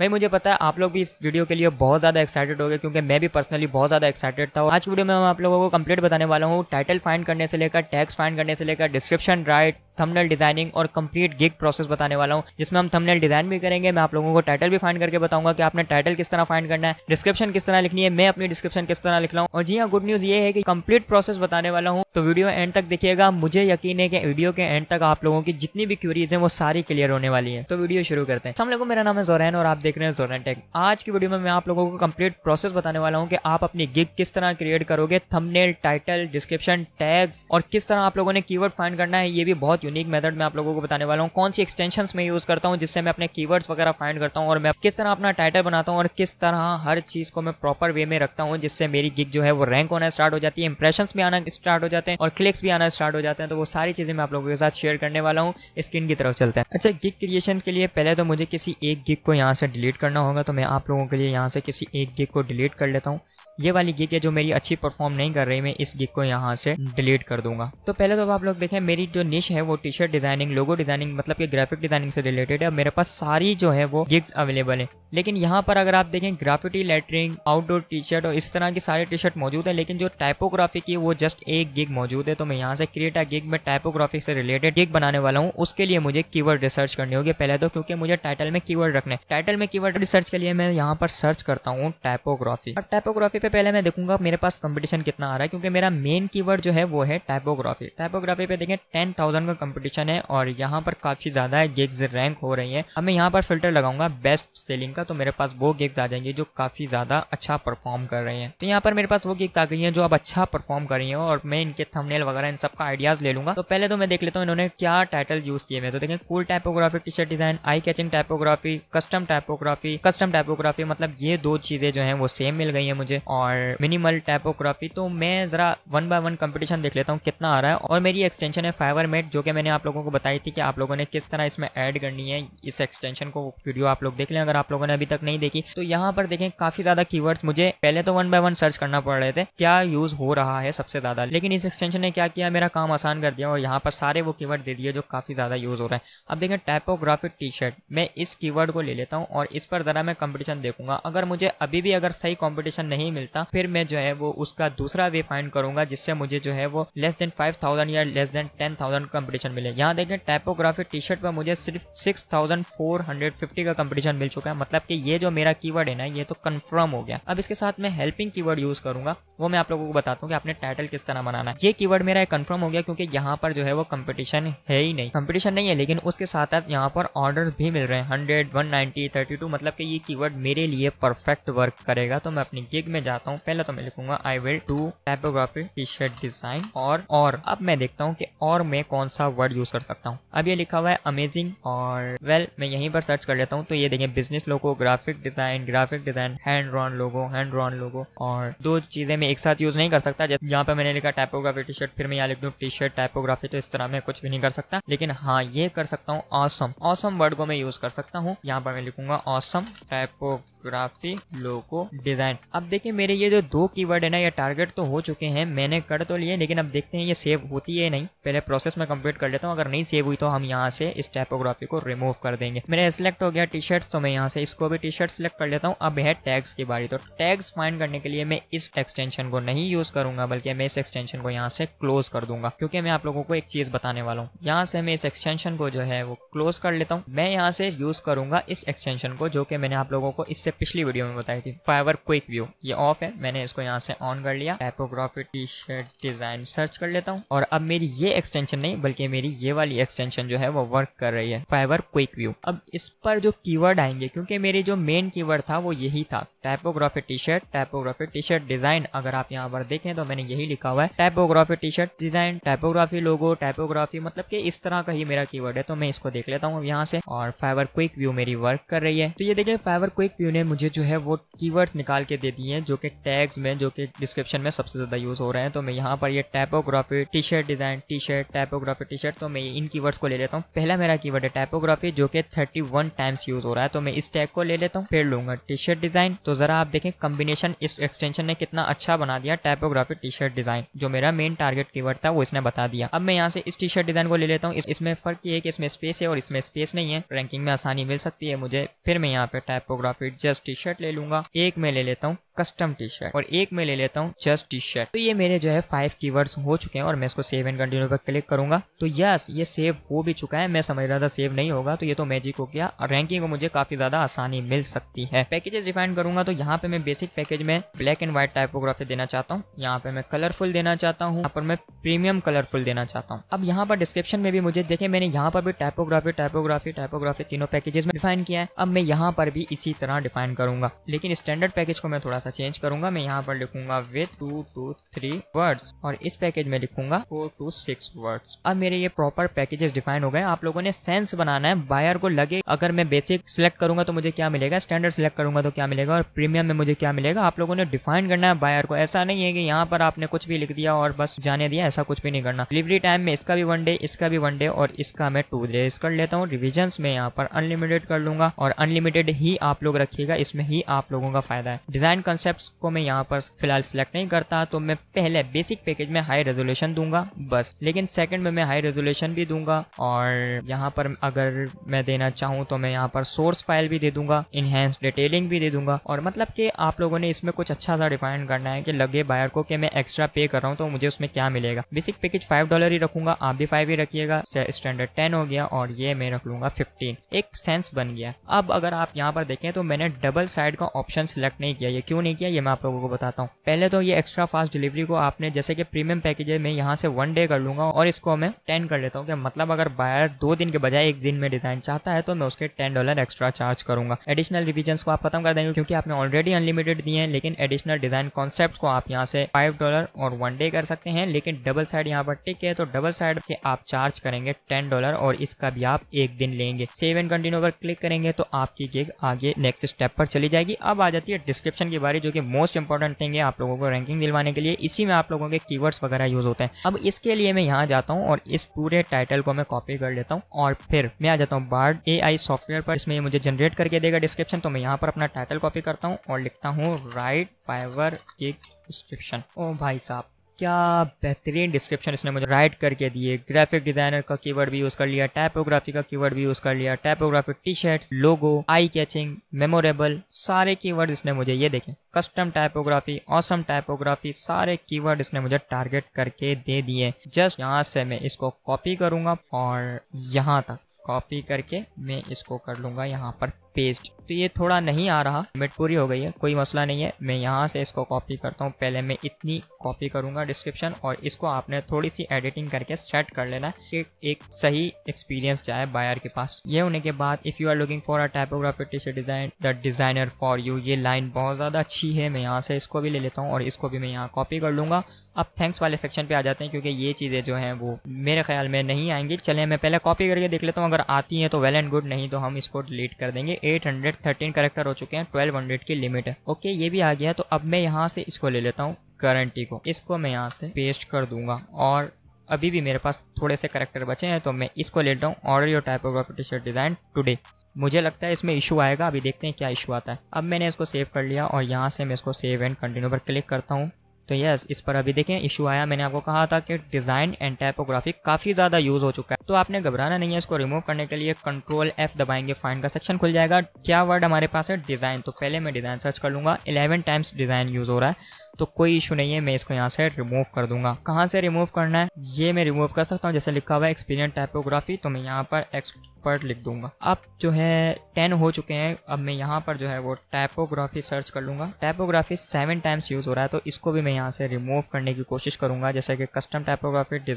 भाई मुझे पता है आप लोग भी इस वीडियो के लिए बहुत ज़्यादा एक्साइटेड हो गए क्योंकि मैं भी पर्सनली बहुत ज़्यादा एक्साइटेड था आज वीडियो में मैं आप लोगों को कंप्लीट बताने वाला हूँ टाइटल फाइंड करने से लेकर टैक्स फाइंड करने से लेकर डिस्क्रिप्शन राइट थंबनेल डिजाइनिंग और कंप्लीट गिग प्रोसेस बताने वाला हूँ जिसमें हम थंबनेल डिजाइन भी करेंगे मैं आप लोगों को टाइटल भी फाइंड करके बताऊंगा कि आपने टाइटल किस तरह फाइंड करना है डिस्क्रिप्शन किस तरह लिखनी है मैं अपनी डिस्क्रिप्शन किस तरह लिख रहा हूँ और जी हाँ गुड न्यूज ये है कि कंप्लीट प्रोसेस बताने वाला हूँ तो वीडियो एंड तक देखिएगा मुझे यकीन है कि वीडियो के एंड तक आप लोगों की जितनी भी क्यूरीज है वो सारी क्लियर होने वाली है तो वीडियो शुरू करते हैं हम लोगों मेरा नाम है जोरैन और आप देख रहे हैं जोरैन टेक आज की वीडियो में मैं आप लोगों को कंप्लीट प्रोसेस बताने वाला हूँ कि आप अपनी गिग किस तरह क्रिएट करोगे थमनेल टाइटल डिस्क्रिप्शन टैग्स और किस तरह आप लोगों ने की फाइंड करना है ये भी बहुत यूनिक मेथड मैं आप लोगों को बताने वाला हूँ कौन सी एक्सटेंशन मैं यूज़ करता हूँ जिससे मैं अपने कीवर्ड्स वगैरह फाइंड करता हूँ और मैं किस तरह अपना टाइटल बनाता हूँ और किस तरह हर चीज़ को मैं प्रॉपर वे में रखता हूँ जिससे मेरी गिग जो है वो रैंक होना स्टार्ट हो जाती है इंप्रेशन भी आना स्टार्ट हो जाते हैं और क्लिक्स भी आना स्टार्ट हो जाते हैं तो वो सारी चीज़ें मैं आप लोगों के साथ शेयर करने वाला हूँ स्क्रीन की तरफ चलते हैं अच्छा गिग क्रिएशन के लिए पहले तो मुझे किसी एक गिग को यहाँ से डिलीट करना होगा तो मैं आप लोगों के लिए यहाँ से किसी एक गिग को डिलीट कर लेता हूँ ये वाली गिग है जो मेरी अच्छी परफॉर्म नहीं कर रही मैं इस गिग को यहाँ से डिलीट कर दूंगा तो पहले तो आप लोग देखें मेरी जो निश है वो T shirt designing logo designing मतलब कि ग्राफिक डिजाइनिंग से रिलेटेड है मेरे पास सारी जो है वो गिग्स अवेलेबल है लेकिन यहाँ पर अगर आप देखें graffiti lettering outdoor T shirt और इस तरह की सारी टी शर्ट मौजूद है लेकिन जो टाइपोग्राफी की वो जस्ट एक गिग मौजूद है तो मैं यहाँ से क्रिएटा गिग में टाइपोग्राफी से रिलेटेड गिग बनाने वाला हूँ उसके लिए मुझे कीवर्ड रिसर्च करनी होगी पहले तो क्योंकि मुझे टाइटल में कीवर्ड रखने टाइटल में कीवर्ड रिसर्च के लिए मैं यहाँ पर सर्च करता हूँ टाइपोग्राफी और टाइपोग्राफी पे पहले मैं देखूंगा मेरे पास कंपटीशन कितना आ रहा है क्योंकि मेरा मेन कीवर्ड जो है वो है टाइपोग्राफी टाइपोग्राफी पे देखें टेन थाउजेंड का कंपटीशन है और यहाँ पर काफ़ी ज़्यादा गिग्स रैंक हो रही है अब मैं यहाँ पर फिल्टर लगाऊंगा बेस्ट सेलिंग का तो मेरे पास वो गिग्स आ जाएंगे जो काफ़ी ज़्यादा अच्छा परफॉर्म कर रहे हैं तो यहाँ पर मेरे पास वो गिग्स आ गई है जो अब अच्छा परफॉर्म कर रही है और मैं इनके थमनेल वगैरह इन सबका आइडियाज़ ले लूँगा तो पहले तो मैं देख लेता हूँ इन्होंने क्या टाइटल यूज़ किए हैं तो देखें cool typography T shirt design eye catching typography custom typography custom typography मतलब ये दो चीज़ें जो है वो सेम मिल गई है मुझे और मिनिमल टाइपोग्राफी तो मैं ज़रा वन बाय वन कंपटीशन देख लेता हूँ कितना आ रहा है और मेरी एक्सटेंशन है फाइवर मेट जो कि मैंने आप लोगों को बताई थी कि आप लोगों ने किस तरह इसमें ऐड करनी है इस एक्सटेंशन को वीडियो आप लोग देख लें अगर आप लोगों ने अभी तक नहीं देखी तो यहाँ पर देखें काफ़ी ज़्यादा कीवर्ड्स मुझे पहले तो वन बाय वन सर्च करना पड़ रहे थे क्या यूज़ हो रहा है सबसे ज़्यादा लेकिन इस एक्सटेंशन ने क्या किया मेरा काम आसान कर दिया और यहाँ पर सारे वो कीवर्ड दे दिए जो काफ़ी ज़्यादा यूज़ हो रहा है अब देखें टाइपोग्राफिक टी शर्ट मैं इस कीवर्ड को ले लेता हूँ और इस पर ज़रा मैं कंपटीशन देखूंगा अगर मुझे अभी भी अगर सही कंपटीशन नहीं मिल मिलता फिर मैं जो है वो उसका दूसरा वे फाइंड करूंगा जिससे मुझे जो है वो लेस देन फाइव थाउजेंड या लेस देन टेन थाउजेंड का मिले यहाँ देखें टाइपोग्राफी टी शर्ट पर मुझे सिर्फ six thousand four hundred fifty का कंपटीशन मिल चुका है मतलब कि ये जो मेरा कीवर्ड है ना ये तो कन्फर्म हो गया अब इसके साथ मैं हेल्पिंग कीवर्ड यूज करूंगा वो मैं आप लोगों को बताता हूँ कि आपने टाइटल किस तरह बनाना है ये कीवर्ड मेरा कन्फर्म हो गया क्योंकि यहाँ पर जो है वो कम्पिटिशन है ही नहीं कम्पिटिशन नहीं है लेकिन उसके साथ साथ यहाँ पर ऑर्डर भी मिल रहे हैं hundred one ninety thirty two मतलब कि ये कीवर्ड मेरे लिए परफेक्ट वर्क करेगा तो मैं अपनी गिग में जाता हूँ पहले तो मैं लिखूंगा I will do typography T shirt design और और अब मैं देखता हूँ कि और मैं कौन सा वर्ड यूज कर सकता हूँ अब ये लिखा हुआ है अमेजिंग और वेल well, मैं यहीं पर सर्च कर लेता हूँ तो ये देखें business logo graphic design graphic design hand drawn logo hand drawn logo और दो चीजें मैं एक साथ यूज नहीं कर सकता जैसे यहाँ पे मैंने लिखा टाइपोग्राफी टी शर्ट फिर मैं यहाँ लिख दू टी शर्ट टाइपोग्राफी तो इस तरह मैं कुछ भी नहीं कर सकता लेकिन हाँ ये कर सकता हूँ ऑसम ऑसम वर्ड को मैं यूज कर सकता हूँ यहाँ पर मैं लिखूंगा ऑसम टाइपोग्राफी लोगो डिजाइन अब देखिए मेरे ये जो दो कीवर्ड है ना ये टारगेट तो हो चुके हैं मैंने कर तो लिए लेकिन अब देखते हैं ये सेव होती है नहीं पहले प्रोसेस में कंप्लीट कर लेता हूँ अगर नहीं सेव हुई तो हम यहाँ से इस टाइपोग्राफी को रिमूव कर देंगे मेरा सिलेक्ट हो गया टी शर्ट तो मैं यहाँ से इसको भी टी शर्ट सिलेक्ट कर लेता हूँ अब है टैग्स की बारी तो टैग्स फाइंड करने के लिए मैं इस एक्सटेंशन को नहीं यूज़ करूंगा बल्कि मैं इस एक्सटेंशन को यहाँ से क्लोज कर दूंगा क्योंकि मैं आप लोगों को एक चीज़ बताने वाला हूँ यहाँ से मैं इस एक्सटेंशन को जो है वो क्लोज कर लेता हूँ मैं यहाँ से यूज़ करूंगा इस एक्सटेंशन को जो कि मैंने आप लोगों को इससे पिछली वीडियो में बताई थी फाइवर क्विक व्यू ये ऑफ है मैंने इसको यहाँ से ऑन कर लिया typography T shirt design search कर लेता हूँ और अब मेरी ये एक्सटेंशन नहीं बल्कि मेरी ये वाली एक्सटेंशन जो है वो वर्क कर रही है फाइवर क्विक व्यू अब इस पर जो कीवर्ड आएंगे क्योंकि मेरे जो मेन कीवर्ड था वो यही था typography T shirt typography T shirt design अगर आप यहाँ पर देखें तो मैंने यही लिखा हुआ है typography T shirt design typography logo typography मतलब कि इस तरह का ही मेरा की है तो मैं इसको देख लेता हूँ यहाँ से और फाइवर क्विक व्यू मेरी वर्क कर रही है तो ये देखिए फाइवर क्विक व्यू ने मुझे जो है वो कीवर्ड्स निकाल के दे दिए हैं जो कि टैग्स में जो कि डिस्क्रिप्शन में सबसे ज़्यादा यूज़ हो रहे हैं तो मैं यहाँ पर ये typography T shirt design T shirt typography T shirt तो मैं इन कीवर्ड्स को ले लेता हूँ पहला मेरा कीवर्ड है टाइपोग्राफी जो कि थर्टी टाइम्स यूज़ हो रहा है तो मैं इस टैग को ले लेता हूँ फिर लूँगा टी शर्ट डिज़ाइन तो ज़रा आप देखें कम्बिनेशन इस एक्सटेंशन ने कितना अच्छा बना दिया टाइपोग्राफी टी शर्ट डिज़ाइन जो मेरा मेन टारगेट की था वो इसने बता दिया अब मैं यहाँ से इस टी शर्ट डिज़ाइन को ले लेता हूँ इसमें फ़र्क ये है कि इसमें स्पेस है और इसमें स्पेस नहीं है रैंकिंग में आसानी मिल सकती है मुझे फिर मैं यहाँ पे टाइपोग्राफी जस्ट टी शर्ट ले लूंगा एक मैं ले लेता हूँ कस्टम टी शर्ट और एक मैं ले लेता हूँ जस्ट टी शर्ट तो ये मेरे जो है फाइव की हो चुके हैं और मैं इसको सेव एंड कंटिन्यू पर क्लिक करूंगा तो यस ये सेव हो भी चुका है मैं समझ रहा था सेव नहीं होगा तो ये तो मैजिक हो गया और रैंकिंग को मुझे काफी ज्यादा आसानी मिल सकती है पैकेजेस डिफाइन करूंगा तो यहाँ पे मैं बेसिक पैकेज में ब्लैक एंड व्हाइट टाइपोग्राफी देना चाहता हूँ यहाँ पे मैं कलरफुल देना चाहता हूँ यहाँ पर मैं प्रीमियम कलरफुल देना चाहता हूँ अब यहाँ पर डिस्क्रिप्शन में भी मुझे देखे मैंने यहाँ पर भी टाइपोग्राफी टाइपोग्राफी टाइपोग्राफी तीनों पैकेजेस में डिफाइन किया है अब मैं यहाँ पर भी इसी तरह डिफाइन करूंगा लेकिन स्टैंडर्ड पैकेज को मैं थोड़ा सा सा चेंज करूंगा मैं यहाँ पर लिखूंगा with two to three words और इस पैकेज में लिखूंगा फोर टू सिक्स वर्ड्स अब मेरे ये प्रॉपर पैकेजेस डिफाइन हो गए आप लोगों ने सेंस बनाना है बायर को लगे अगर मैं बेसिक सिलेक्ट करूंगा तो मुझे क्या मिलेगा स्टैंडर्ड सिलेक्ट करूंगा तो क्या मिलेगा और प्रीमियम में मुझे क्या मिलेगा आप लोगों ने डिफाइन करना है बायर को ऐसा नहीं है कि यहाँ पर आपने कुछ भी लिख दिया और बस जाने दिया ऐसा कुछ भी नहीं करना डिलीवरी टाइम में इसका भी वन डे इसका भी वन डे और इसका मैं टू डेज कर लेता हूँ रिविजन में यहाँ पर अनलिमिटेड कर लूंगा और अनलिमिटेड ही आप लोग रखिएगा इसमें ही आप लोगों का फायदा है डिजाइन कॉन्सेप्ट को मैं यहाँ पर फिलहाल सिलेक्ट नहीं करता तो मैं पहले बेसिक पैकेज में हाई रेजोल्यूशन दूंगा बस लेकिन सेकंड में मैं हाई रेजोल्यूशन भी दूंगा और यहाँ पर अगर मैं देना चाहूँ तो मैं यहाँ पर सोर्स फाइल भी दे दूंगा इनहेंस डिटेलिंग भी दे दूंगा और मतलब कि आप लोगों ने इसमें कुछ अच्छा सा डिफाइन करना है कि लगे बायर को कि मैं एक्स्ट्रा पे कर रहा हूँ तो मुझे उसमें क्या मिलेगा बेसिक पैकेज फाइव डॉलर ही रखूंगा आप भी फाइव ही रखिएगा स्टैंडर्ड टेन हो गया और ये मैं रख लूंगा फिफ्टीन एक सेंस बन गया अब अगर आप यहाँ पर देखें तो मैंने डबल साइड का ऑप्शन सिलेक्ट नहीं किया ये क्यों क्यों नहीं किया ये मैं आप लोगों को बताता हूँ पहले तो ये एक्स्ट्रा फास्ट डिलीवरी को आपने जैसे कि प्रीमियम पैकेज में यहाँ से वन डे कर लूंगा और इसको मैं टेन कर लेता हूँ मतलब अगर बायर दो दिन के बजाय एक दिन में डिजाइन चाहता है तो मैं उसके टेन डॉलर एक्स्ट्रा चार्ज करूंगा एडिशनल रिविजन को आप खत्म कर देंगे क्योंकि आपने ऑलरेडी अनलिमिटेड दिए हैं लेकिन एडिशनल डिजाइन कॉन्सेप्ट को आप यहाँ से फाइव डॉलर और वन डे कर सकते हैं लेकिन डबल साइड यहाँ पर टिक है तो डबल साइड के आप चार्ज करेंगे टेन डॉलर और इसका भी आप एक दिन लेंगे सेव एंड कंटिन्यू पर क्लिक करेंगे तो आपकी गिग आगे नेक्स्ट स्टेप पर चली जाएगी अब आ जाती है डिस्क्रिप्शन की तिवारी जो कि मोस्ट इंपॉर्टेंट थिंग है आप लोगों को रैंकिंग दिलवाने के लिए इसी में आप लोगों के कीवर्ड्स वगैरह यूज होते हैं अब इसके लिए मैं यहाँ जाता हूँ और इस पूरे टाइटल को मैं कॉपी कर लेता हूँ और फिर मैं आ जाता हूँ बार्ड ए सॉफ्टवेयर पर इसमें मुझे जनरेट करके देगा डिस्क्रिप्शन तो मैं यहाँ पर अपना टाइटल कॉपी करता हूँ और लिखता हूँ राइट फाइवर एक डिस्क्रिप्शन ओ भाई साहब क्या बेहतरीन डिस्क्रिप्शन इसने मुझे राइट करके दिए ग्राफिक डिजाइनर का कीवर्ड भी यूज़ कर लिया टाइपोग्राफी का कीवर्ड भी यूज़ कर लिया typographic T shirt logo eye catching memorable सारे कीवर्ड इसने मुझे ये देखे कस्टम टाइपोग्राफी ऑसम टाइपोग्राफी सारे कीवर्ड इसने मुझे टारगेट करके दे दिए जस्ट यहाँ से मैं इसको कॉपी करूंगा और यहाँ तक कॉपी करके मैं इसको कर लूंगा यहाँ पर पेस्ट तो ये थोड़ा नहीं आ रहा मिट पूरी हो गई है कोई मसला नहीं है मैं यहाँ से इसको कॉपी करता हूँ पहले मैं इतनी कॉपी करूँगा डिस्क्रिप्शन और इसको आपने थोड़ी सी एडिटिंग करके सेट कर लेना कि एक सही एक्सपीरियंस जाए बायर के पास ये होने के बाद if you are looking for a typography T shirt design the designer for you ये लाइन बहुत ज़्यादा अच्छी है मैं यहाँ से इसको भी ले लेता हूँ और इसको भी मैं यहाँ कॉपी कर लूँगा अब थैंक्स वाले सेक्शन पे आ जाते हैं क्योंकि ये चीज़ें जो हैं वो मेरे ख्याल में नहीं आएंगी चले मैं पहले कॉपी करके देख लेता हूँ अगर आती हैं तो वेल एंड गुड नहीं तो हम इसको डिलीट कर देंगे 813 करेक्टर हो चुके हैं 1200 की लिमिट है ओके ये भी आ गया तो अब मैं यहाँ से इसको ले लेता हूँ करंटी को इसको मैं यहाँ से पेस्ट कर दूंगा और अभी भी मेरे पास थोड़े से करेक्टर बचे हैं तो मैं इसको ले लेता हूँ order your typography T shirt design today मुझे लगता है इसमें इशू आएगा अभी देखते हैं क्या इशू आता है अब मैंने इसको सेव कर लिया और यहाँ से मैं इसको सेव एंड कंटिन्यू पर क्लिक करता हूँ तो यस इस पर अभी देखें इशू आया मैंने आपको कहा था कि डिज़ाइन एंड टाइपोग्राफी काफ़ी ज़्यादा यूज़ हो चुका है तो आपने घबराना नहीं है इसको रिमूव करने के लिए कंट्रोल एफ दबाएंगे फाइन का सेक्शन खुल जाएगा क्या वर्ड हमारे पास है डिज़ाइन तो पहले मैं डिज़ाइन सर्च कर लूँगा इलेवन टाइम्स डिज़ाइन यूज़ हो रहा है तो कोई इशू नहीं है मैं इसको यहाँ से रिमूव कर दूंगा कहाँ से रिमूव करना है ये मैं रिमूव कर सकता हूँ जैसे लिखा हुआ है टाइपोग्राफी तो मैं यहाँ पर एक्सपर्ट लिख दूंगा अब जो है टेन हो चुके हैं अब मैं यहाँ पर जो है वो टाइपोग्राफी सर्च कर लूंगा टाइपोग्राफी सेवन टाइम्स यूज हो रहा है तो इसको भी मैं यहाँ से रिमूव करने की कोशिश करूंगा जैसे कि custom typography T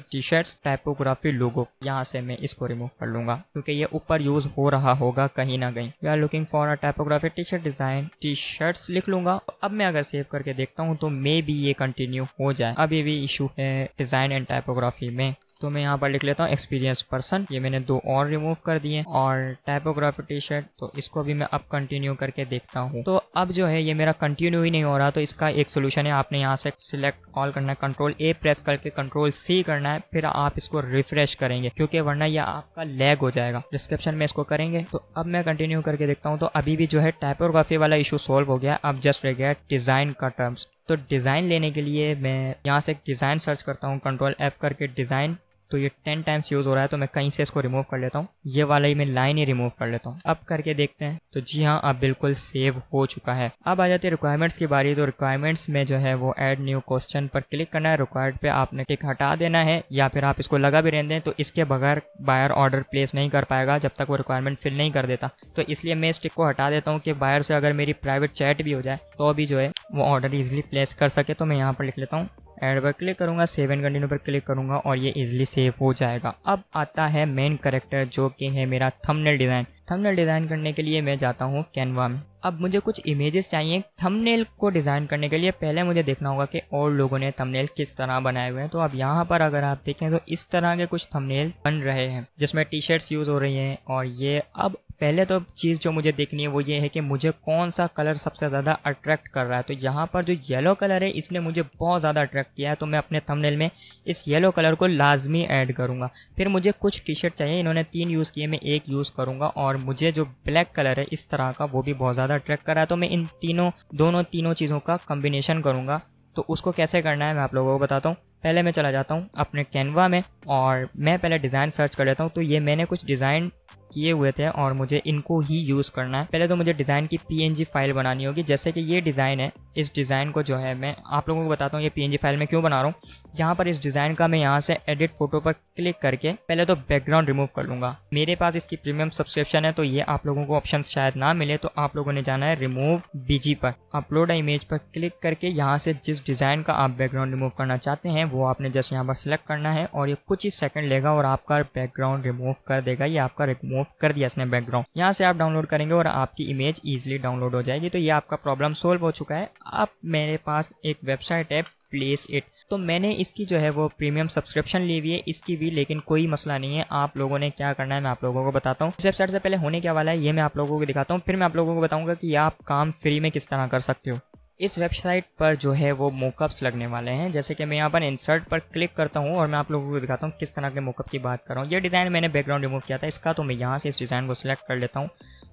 typography logo यहाँ से मैं इसको रिमूव कर लूंगा क्योंकि ये ऊपर यूज हो रहा होगा कहीं ना कहीं we are looking for a typography T shirt design T shirts लिख लूंगा अब मैं अगर सेव करके देखता हूँ तो मे बी ये कंटिन्यू हो जाए अभी भी इशू है डिज़ाइन एंड टाइपोग्राफी में तो मैं यहाँ पर लिख लेता हूँ एक्सपीरियंस पर्सन ये मैंने दो और रिमूव कर दिए और टाइपोग्राफी टी शर्ट तो इसको भी मैं अब कंटिन्यू करके देखता हूँ तो अब जो है ये मेरा कंटिन्यू ही नहीं हो रहा तो इसका एक सोल्यूशन है आपने यहाँ से सिलेक्ट ऑल करना है कंट्रोल ए प्रेस करके कंट्रोल सी करना है फिर आप इसको रिफ्रेश करेंगे क्योंकि वरना यह आपका लैग हो जाएगा डिस्क्रिप्शन में इसको करेंगे तो अब मैं कंटिन्यू करके देखता हूँ तो अभी भी जो है टाइपोग्राफी वाला इशू सॉल्व हो गया अब जस्ट रेगेट डिज़ाइन का टर्म्स तो डिज़ाइन लेने के लिए मैं यहाँ से एक डिज़ाइन सर्च करता हूँ कंट्रोल एफ़ करके डिज़ाइन तो ये टेन टाइम्स यूज़ हो रहा है तो मैं कहीं से इसको रिमूव कर लेता हूँ ये वाला ही मैं लाइन ही रिमूव कर लेता हूँ अब करके देखते हैं तो जी हाँ अब बिल्कुल सेव हो चुका है अब आ जाते हैं रिक्वायरमेंट्स की बारी तो रिक्वायरमेंट्स में जो है वो ऐड न्यू क्वेश्चन पर क्लिक करना है रिक्वायर्ड पे आपने टिक हटा देना है या फिर आप इसको लगा भी रहने दें तो इसके बगैर बायर ऑर्डर प्लेस नहीं कर पाएगा जब तक वो रिक्वायरमेंट फिल नहीं कर देता तो इसलिए मैं इस टिक को हटा देता हूँ कि बायर से अगर मेरी प्राइवेट चैट भी हो जाए तो भी जो है वो ऑर्डर ईजिली प्लेस कर सके तो मैं यहाँ पर लिख लेता हूँ एड पर क्लिक करूँगा सेव एंड कंटिन्यू पर क्लिक करूँगा और ये इजिली सेव हो जाएगा अब आता है मेन करेक्टर जो कि है मेरा थंबनेल डिज़ाइन थंबनेल डिज़ाइन करने के लिए मैं जाता हूँ कैनवा में अब मुझे कुछ इमेजेस चाहिए थंबनेल को डिज़ाइन करने के लिए पहले मुझे देखना होगा कि और लोगों ने थंबनेल किस तरह बनाए हुए हैं तो अब यहाँ पर अगर आप देखें तो इस तरह के कुछ थंबनेल बन रहे हैं जिसमें टी शर्ट्स यूज़ हो रही हैं और ये अब पहले तो चीज़ जो मुझे देखनी है वो ये है कि मुझे कौन सा कलर सबसे ज़्यादा अट्रैक्ट कर रहा है तो यहाँ पर जो येलो कलर है इसने मुझे बहुत ज़्यादा अट्रैक्ट किया है तो मैं अपने थंबनेल में इस येलो कलर को लाजमी ऐड करूँगा फिर मुझे कुछ टी शर्ट चाहिए इन्होंने तीन यूज़ किए मैं एक यूज़ करूँगा और मुझे जो ब्लैक कलर है इस तरह का वो भी बहुत ज़्यादा अट्रैक्ट कर रहा है तो मैं इन तीनों दोनों तीनों चीज़ों का कम्बिनेशन करूँगा तो उसको कैसे करना है मैं आप लोगों को बताता हूँ पहले मैं चला जाता हूँ अपने कैनवा में और मैं पहले डिज़ाइन सर्च कर लेता हूँ तो ये मैंने कुछ डिज़ाइन किए हुए थे और मुझे इनको ही यूज़ करना है पहले तो मुझे डिज़ाइन की पी फाइल बनानी होगी जैसे कि ये डिज़ाइन है इस डिज़ाइन को जो है मैं आप लोगों को बताता हूँ ये पी फाइल में क्यों बना रहा हूँ यहाँ पर इस डिज़ाइन का मैं यहाँ से एडिट फोटो पर क्लिक करके पहले तो बैकग्राउंड रिमूव कर लूँगा मेरे पास इसकी प्रीमियम सब्सक्रिप्शन है तो ये आप लोगों को ऑप्शन शायद ना मिले तो आप लोगों ने जाना है रिमूव बीजी पर अपलोड इमेज पर क्लिक करके यहाँ से जिस डिज़ाइन का आप बैकग्राउंड रिमूव करना चाहते हैं वो आपने जस्ट यहाँ पर सिलेक्ट करना है और ये कुछ ही सेकंड लेगा और आपका बैकग्राउंड रिमूव कर देगा ये आपका रिमूव रिमूव कर दिया इसने बैकग्राउंड यहाँ से आप डाउनलोड करेंगे और आपकी इमेज ईजिली डाउनलोड हो जाएगी तो ये आपका प्रॉब्लम सोल्व हो चुका है अब मेरे पास एक वेबसाइट है प्लेस इट तो मैंने इसकी जो है वो प्रीमियम सब्सक्रिप्शन ली हुई है इसकी भी लेकिन कोई मसला नहीं है आप लोगों ने क्या करना है मैं आप लोगों को बताता हूँ इस वेबसाइट से पहले होने क्या वाला है ये मैं आप लोगों को दिखाता हूँ फिर मैं आप लोगों को बताऊंगा कि आप काम फ्री में किस तरह कर सकते हो इस वेबसाइट पर जो है वो मोकअप्स लगने वाले हैं जैसे कि मैं यहाँ पर इंसर्ट पर क्लिक करता हूँ और मैं आप लोगों को दिखाता हूँ किस तरह के मोकअप की बात कर रहा हूँ ये डिज़ाइन मैंने बैकग्राउंड रिमूव किया था इसका तो मैं यहाँ से इस डिज़ाइन को सिलेक्ट कर लेता हूँ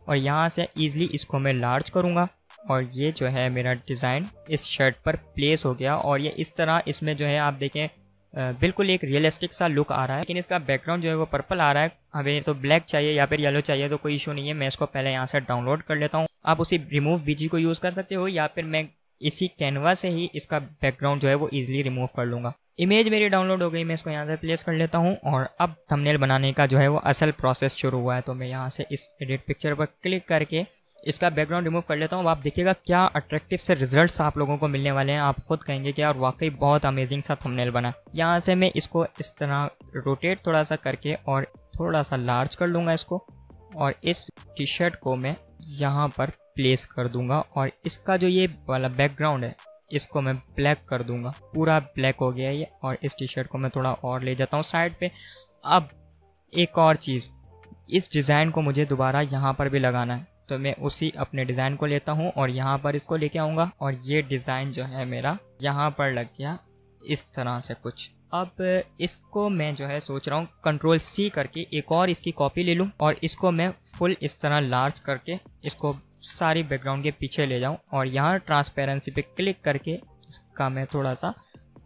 और यहाँ से ईजिली इसको मैं लार्ज करूँगा और ये जो है मेरा डिज़ाइन इस शर्ट पर प्लेस हो गया और ये इस तरह इसमें जो है आप देखें बिल्कुल एक रियलिस्टिक सा लुक आ रहा है लेकिन इसका बैकग्राउंड जो है वो पर्पल आ रहा है हमें तो ब्लैक चाहिए या फिर येलो चाहिए तो कोई इशू नहीं है मैं इसको पहले यहाँ से डाउनलोड कर लेता हूँ आप उसी रिमूव बीजी को यूज़ कर सकते हो या फिर मैं इसी कैनवा से ही इसका बैकग्राउंड जो है वो ईजिली रिमूव कर लूँगा इमेज मेरी डाउनलोड हो गई मैं इसको यहाँ से प्लेस कर लेता हूँ और अब थंबनेल बनाने का जो है वो असल प्रोसेस शुरू हुआ है तो मैं यहाँ से इस एडिट पिक्चर पर क्लिक करके इसका बैकग्राउंड रिमूव कर लेता हूँ आप देखिएगा क्या अट्रैक्टिव से रिजल्ट्स आप लोगों को मिलने वाले हैं आप खुद कहेंगे कि यार वाकई बहुत अमेजिंग सा थंबनेल बना यहाँ से मैं इसको इस तरह रोटेट थोड़ा सा करके और थोड़ा सा लार्ज कर लूँगा इसको और इस टी शर्ट को मैं यहाँ पर प्लेस कर दूंगा और इसका जो ये वाला बैकग्राउंड है इसको मैं ब्लैक कर दूंगा पूरा ब्लैक हो गया ये और इस टी शर्ट को मैं थोड़ा और ले जाता हूँ साइड पे अब एक और चीज़ इस डिज़ाइन को मुझे दोबारा यहाँ पर भी लगाना है तो मैं उसी अपने डिज़ाइन को लेता हूँ और यहाँ पर इसको लेके आऊँगा और ये डिज़ाइन जो है मेरा यहाँ पर लग गया इस तरह से कुछ अब इसको मैं जो है सोच रहा हूँ कंट्रोल सी करके एक और इसकी कॉपी ले लूँ और इसको मैं फुल इस तरह लार्ज करके इसको सारी बैकग्राउंड के पीछे ले जाऊँ और यहाँ ट्रांसपेरेंसी पे क्लिक करके इसका मैं थोड़ा सा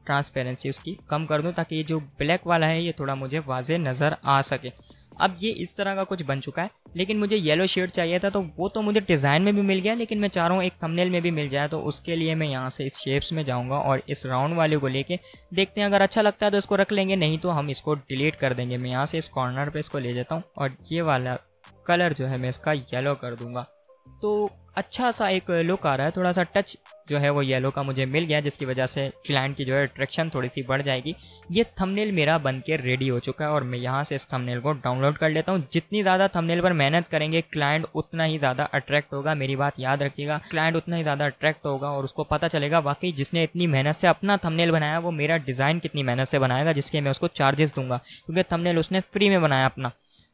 ट्रांसपेरेंसी उसकी कम कर दूँ ताकि ये जो ब्लैक वाला है ये थोड़ा मुझे वाजे नज़र आ सके अब ये इस तरह का कुछ बन चुका है लेकिन मुझे येलो शेड चाहिए था तो वो तो मुझे डिज़ाइन में भी मिल गया लेकिन मैं चाह रहा हूँ एक थंबनेल में भी मिल जाए तो उसके लिए मैं यहाँ से इस शेप्स में जाऊँगा और इस राउंड वाले को लेके देखते हैं अगर अच्छा लगता है तो इसको रख लेंगे नहीं तो हम इसको डिलीट कर देंगे मैं यहाँ से इस कॉर्नर पर इसको ले जाता हूँ और ये वाला कलर जो है मैं इसका येलो कर दूँगा तो अच्छा सा एक लुक आ रहा है थोड़ा सा टच जो है वो येलो का मुझे मिल गया जिसकी वजह से क्लाइंट की जो है अट्रैक्शन थोड़ी सी बढ़ जाएगी ये थंबनेल मेरा बन के रेडी हो चुका है और मैं यहाँ से इस थंबनेल को डाउनलोड कर लेता हूँ जितनी ज़्यादा थंबनेल पर मेहनत करेंगे क्लाइंट उतना ही ज़्यादा अट्रैक्ट होगा मेरी बात याद रखिएगा क्लाइंट उतना ही ज़्यादा अट्रैक्ट होगा और उसको पता चलेगा वाकई जिसने इतनी मेहनत से अपना थमनेल बनाया वो मेरा डिज़ाइन कितनी मेहनत से बनाएगा जिसके मैं उसको चार्जेस दूंगा क्योंकि थमनेल उसने फ्री में बनाया अपना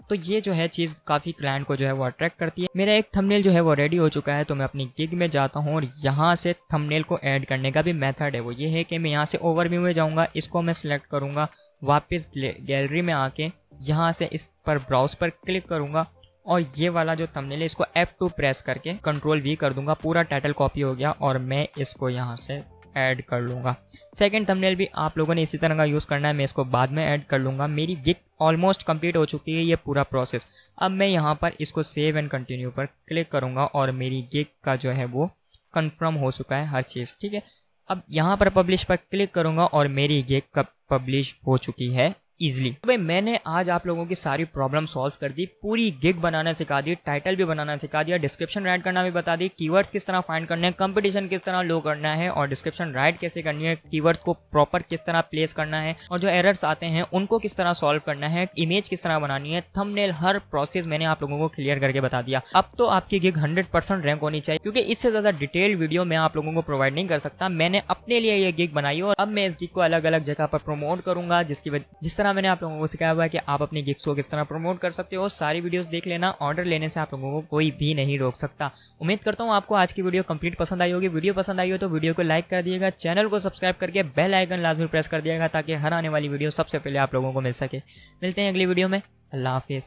तो ये जो है चीज़ काफ़ी क्लाइंट को जो है वो अट्रैक्ट करती है मेरा एक थंबनेल जो है वो रेडी हो चुका है तो मैं अपनी गिग में जाता हूँ और यहाँ से थंबनेल को ऐड करने का भी मेथड है वो ये है कि मैं यहाँ से ओवरव्यू में जाऊँगा इसको मैं सिलेक्ट करूँगा वापस गैलरी में आके यहाँ से इस पर ब्राउज पर क्लिक करूँगा और ये वाला जो थंबनेल है इसको F2 प्रेस करके कंट्रोल वी कर दूंगा पूरा टाइटल कॉपी हो गया और मैं इसको यहाँ से ऐड कर लूँगा सेकंड थंबनेल भी आप लोगों ने इसी तरह का यूज़ करना है मैं इसको बाद में ऐड कर लूँगा मेरी गिग ऑलमोस्ट कंप्लीट हो चुकी है ये पूरा प्रोसेस अब मैं यहाँ पर इसको सेव एंड कंटिन्यू पर क्लिक करूँगा और मेरी गिग का जो है वो कंफर्म हो चुका है हर चीज़ ठीक है अब यहाँ पर पब्लिश पर क्लिक करूँगा और मेरी गिग कब पब्लिश हो चुकी है ईजिली तो भाई मैंने आज आप लोगों की सारी प्रॉब्लम सॉल्व कर दी पूरी गिग बनाना सिखा दी टाइटल भी बनाना सिखा दिया डिस्क्रिप्शन राइट करना भी बता दी कीवर्ड्स किस तरह फाइंड करने हैं कंपटीशन किस तरह लो करना है और डिस्क्रिप्शन राइट कैसे करनी है कीवर्ड्स को प्रॉपर किस तरह प्लेस करना है और जो एरर्स आते हैं उनको किस तरह सॉल्व करना है इमेज किस तरह बनानी है थमनेल हर प्रोसेस मैंने आप लोगों को क्लियर करके बता दिया अब तो आपकी गिग हंड्रेड परसेंट रैंक होनी चाहिए क्योंकि इससे ज्यादा डिटेल वीडियो मैं आप लोगों को प्रोवाइड नहीं कर सकता मैंने अपने लिए गिग बनाई और अब मैं इस गिग को अलग अलग जगह पर प्रमोट करूंगा जिसकी जिस तरह तरह मैंने आप लोगों को सिखाया हुआ है कि आप अपने गिग्स को किस तरह प्रमोट कर सकते हो सारी वीडियोस देख लेना ऑर्डर लेने से आप लोगों को कोई भी नहीं रोक सकता उम्मीद करता हूँ आपको आज की वीडियो कंप्लीट पसंद आई होगी वीडियो पसंद आई हो तो वीडियो को लाइक कर दिएगा चैनल को सब्सक्राइब करके बेल आइकन लाजमी प्रेस कर दिएगा ताकि हर आने वाली वीडियो सबसे पहले आप लोगों को मिल सके मिलते हैं अगली वीडियो में अल्लाह हाफिज़